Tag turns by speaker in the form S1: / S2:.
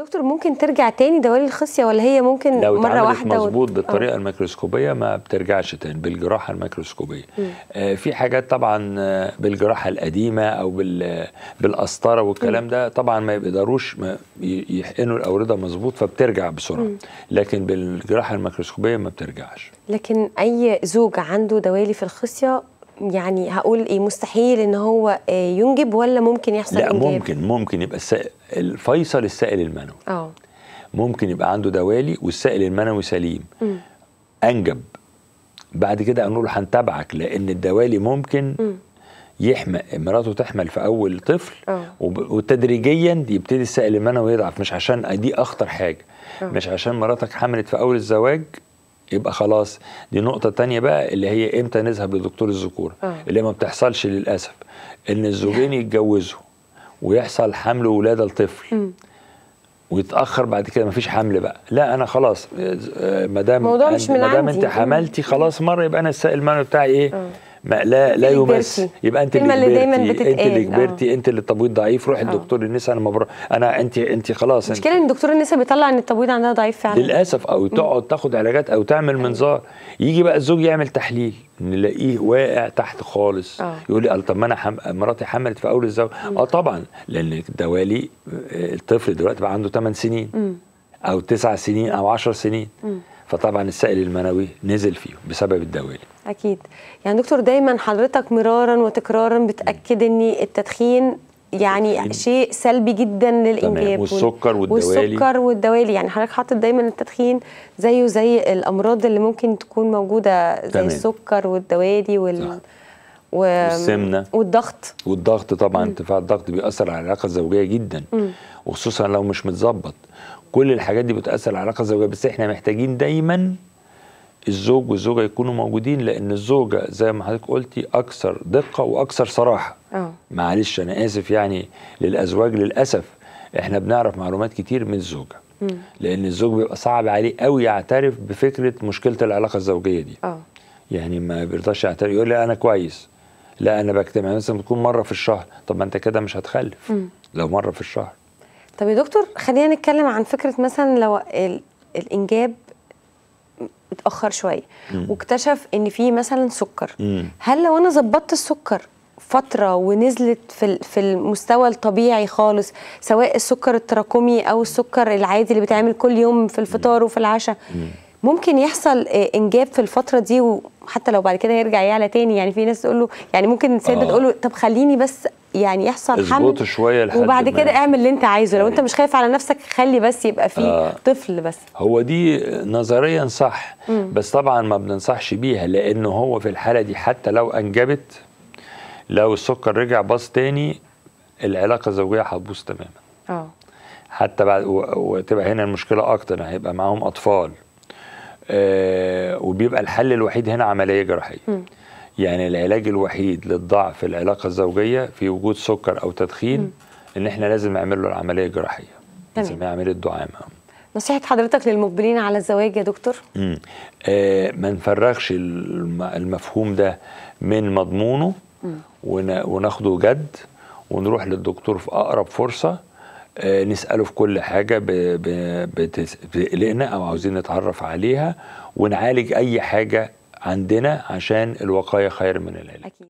S1: دكتور ممكن ترجع تاني دوالي الخصيه ولا هي ممكن لو مره واحده مظبوط
S2: بالطريقه أوه. الميكروسكوبيه ما بترجعش تاني بالجراحه الميكروسكوبيه آه في حاجات طبعا آه، بالجراحه القديمه او بال بالقسطره والكلام ده طبعا ما يقدروش يحقنوا الاورده مظبوط فبترجع بسرعه مم. لكن بالجراحه الميكروسكوبيه ما بترجعش
S1: لكن اي زوج عنده دوالي في الخصيه يعني هقول ايه مستحيل ان هو آه، ينجب ولا ممكن يحصل لا إنجاب؟
S2: ممكن ممكن يبقى السائل الفيصل السائل المنوي اه ممكن يبقى عنده دوالي والسائل المنوي سليم م. انجب بعد كده نقول هنتابعك لان الدوالي ممكن م. يحمل مراته تحمل في اول طفل أوه. وتدريجيا يبتدي السائل المنوي يضعف مش عشان آه، دي اخطر حاجه أوه. مش عشان مراتك حملت في اول الزواج يبقى خلاص دي نقطة تانية بقى اللي هي امتى نذهب لدكتور الذكورة آه. اللي ما بتحصلش للأسف ان الزوجين يتجوزوا ويحصل حمل ولادة لطفل م. ويتاخر بعد كده مفيش حمل بقى لا انا خلاص ما دام ما دام انت حملتي خلاص مره يبقى انا السائل المعنى بتاعي ايه آه. ما لا لا يمس يبقى انت اللي كبرتي دايما بتتقال انت اللي آه. كبرتي انت اللي التبويض ضعيف روحي آه. لدكتور النساء انا مبر... انا انت انت خلاص المشكله
S1: ان دكتور النساء بيطلع ان التبويض عندها ضعيف فعلا
S2: للاسف او تقعد تاخد علاجات او تعمل أيوة. منظار يجي بقى الزوج يعمل تحليل نلاقيه واقع تحت خالص آه. يقول لي طب ما انا حم... مراتي حملت في اول الزواج اه طبعا لان دوالي الطفل دلوقتي بقى عنده 8 سنين م. او 9 سنين او 10 سنين م. فطبعا السائل المنوي نزل فيه بسبب الدوالي
S1: اكيد يعني دكتور دايما حضرتك مرارا وتكرارا بتاكد ان التدخين يعني شيء سلبي جدا للانجاب والسكر والدوالي والسكر والدوالي يعني حضرتك حاطط دايما التدخين زيه زي الامراض اللي ممكن تكون موجوده زي تمام. السكر والدوالي وال و... والسمنه والضغط
S2: والضغط طبعا ارتفاع الضغط بيأثر على العلاقه الزوجيه جدا وخصوصا لو مش متظبط كل الحاجات دي بتاثر على العلاقه الزوجيه بس احنا محتاجين دايما الزوج والزوجه يكونوا موجودين لان الزوجه زي ما حضرتك قلتي اكثر دقه واكثر صراحه أوه. معلش انا اسف يعني للازواج للاسف احنا بنعرف معلومات كتير من الزوجه لان الزوج بيبقى صعب عليه قوي يعترف بفكره مشكله العلاقه الزوجيه دي أوه. يعني ما بيرضاش يعترف يقول لي انا كويس لا انا بجتمع مثلا بتكون مره في الشهر طب ما انت كده مش هتخلف م. لو مره في الشهر
S1: طب يا دكتور خلينا نتكلم عن فكره مثلا لو الانجاب اتاخر شويه واكتشف ان في مثلا سكر مم. هل لو انا ظبطت السكر فتره ونزلت في في المستوى الطبيعي خالص سواء السكر التراكمي او السكر العادي اللي بيتعمل كل يوم في الفطار وفي العشاء ممكن يحصل آه، انجاب في الفتره دي وحتى لو بعد كده يرجع يعلى تاني يعني في ناس تقول له يعني ممكن السيده آه. تقول له طب خليني بس يعني يحصل حمل شويه لحد وبعد كده اعمل اللي انت عايزه لو انت يعني. مش خايف على نفسك خلي بس يبقى فيه آه طفل بس
S2: هو دي نظريا صح مم. بس طبعا ما بننصحش بيها لانه هو في الحاله دي حتى لو انجبت لو السكر رجع باص تاني العلاقه الزوجيه هتبوظ تماما اه حتى بعد وتبقى هنا المشكله اكتر هيبقى معاهم اطفال آه وبيبقى الحل الوحيد هنا عمليه جراحيه يعني العلاج الوحيد للضعف في العلاقه الزوجيه في وجود سكر او تدخين ان احنا لازم نعمل له العمليه الجراحيه بنسميها عمليه الدعامه
S1: نصيحه حضرتك للمقبلين على الزواج يا دكتور امم آه ما
S2: نفرغش المفهوم ده من مضمونه مم. وناخده جد ونروح للدكتور في اقرب فرصه آه نساله في كل حاجه ب... ب... بتقلقنا او عاوزين نتعرف عليها ونعالج اي حاجه عندنا عشان الوقايه خير من العلاج